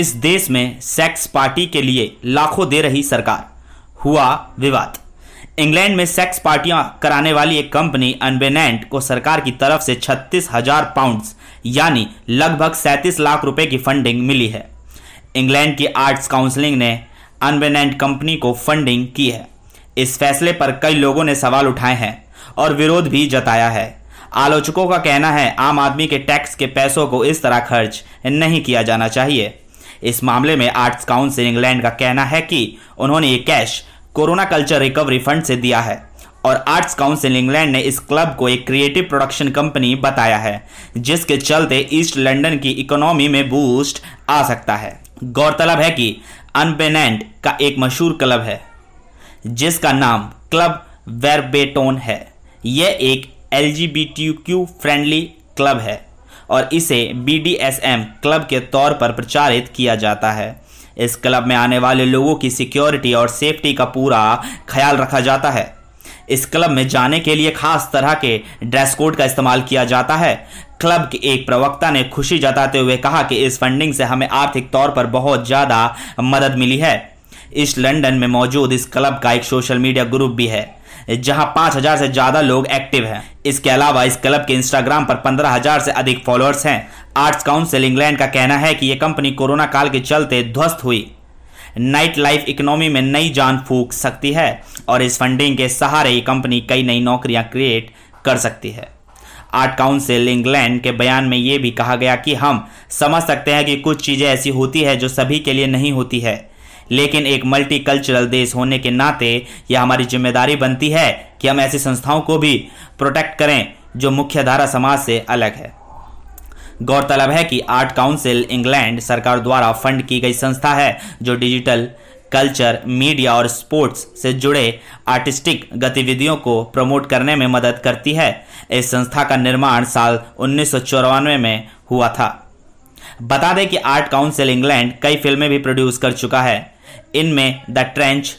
इस देश में सेक्स पार्टी के लिए लाखों दे रही सरकार हुआ विवाद इंग्लैंड में सेक्स पार्टियां कराने वाली एक कंपनी अनबेनेंट को सरकार की तरफ से छत्तीस हजार पाउंड यानी लगभग सैंतीस लाख रुपए की फंडिंग मिली है इंग्लैंड की आर्ट्स काउंसिलिंग ने अनबेनेंट कंपनी को फंडिंग की है इस फैसले पर कई लोगों ने सवाल उठाए हैं और विरोध भी जताया है आलोचकों का कहना है आम आदमी के टैक्स के पैसों को इस तरह खर्च नहीं किया जाना चाहिए इस मामले में आर्ट्स काउंसिल इंग्लैंड का कहना है कि उन्होंने ये cash corona culture recovery fund से दिया है और आर्ट्स काउंसिल इंग्लैंड ने इस क्लब को एक क्रिएटिव प्रोडक्शन कंपनी बताया है जिसके चलते ईस्ट लंदन की इकोनॉमी में बूस्ट आ सकता है गौरतलब है कि अनबेनेंड का एक मशहूर क्लब है जिसका नाम क्लब वेरबेटोन है यह एक एल फ्रेंडली क्लब है और इसे बी क्लब के तौर पर प्रचारित किया जाता है इस क्लब में आने वाले लोगों की सिक्योरिटी और सेफ्टी का पूरा ख्याल रखा जाता है इस क्लब में जाने के लिए खास तरह के ड्रेस कोड का इस्तेमाल किया जाता है क्लब के एक प्रवक्ता ने खुशी जताते हुए कहा कि इस फंडिंग से हमें आर्थिक तौर पर बहुत ज़्यादा मदद मिली है इस लंदन में मौजूद इस क्लब का एक सोशल मीडिया ग्रुप भी है जहां 5000 से ज्यादा लोग एक्टिव हैं इसके अलावा इस क्लब के इंस्टाग्राम पर 15000 से अधिक फॉलोअर्स हैं आर्ट्स काउंसिल इंग्लैंड का कहना है कि यह कंपनी कोरोना काल के चलते ध्वस्त हुई नाइट लाइफ इकोनॉमी में नई जान फूक सकती है और इस फंडिंग के सहारे ये कंपनी कई नई नौकरियां क्रिएट कर सकती है आर्ट काउंसिल इंग्लैंड के बयान में ये भी कहा गया कि हम समझ सकते हैं कि कुछ चीज़ें ऐसी होती है जो सभी के लिए नहीं होती है लेकिन एक मल्टीकल्चरल देश होने के नाते यह हमारी जिम्मेदारी बनती है कि हम ऐसी संस्थाओं को भी प्रोटेक्ट करें जो मुख्यधारा समाज से अलग है गौरतलब है कि आर्ट काउंसिल इंग्लैंड सरकार द्वारा फंड की गई संस्था है जो डिजिटल कल्चर मीडिया और स्पोर्ट्स से जुड़े आर्टिस्टिक गतिविधियों को प्रमोट करने में मदद करती है इस संस्था का निर्माण साल उन्नीस में हुआ था बता दें कि आर्ट काउंसिल इंग्लैंड कई फिल्में भी प्रोड्यूस कर चुका है इनमें the trench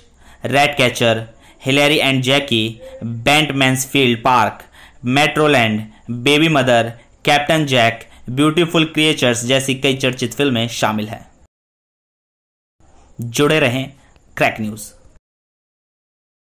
ratcatcher Hilary and Jackie bent Mansfield Park Metroland babymother captain Jack beautiful creatures जैसी कई चर्चित फिल्में शामिल हैं जुड़े रहें क्रैक न्यूज़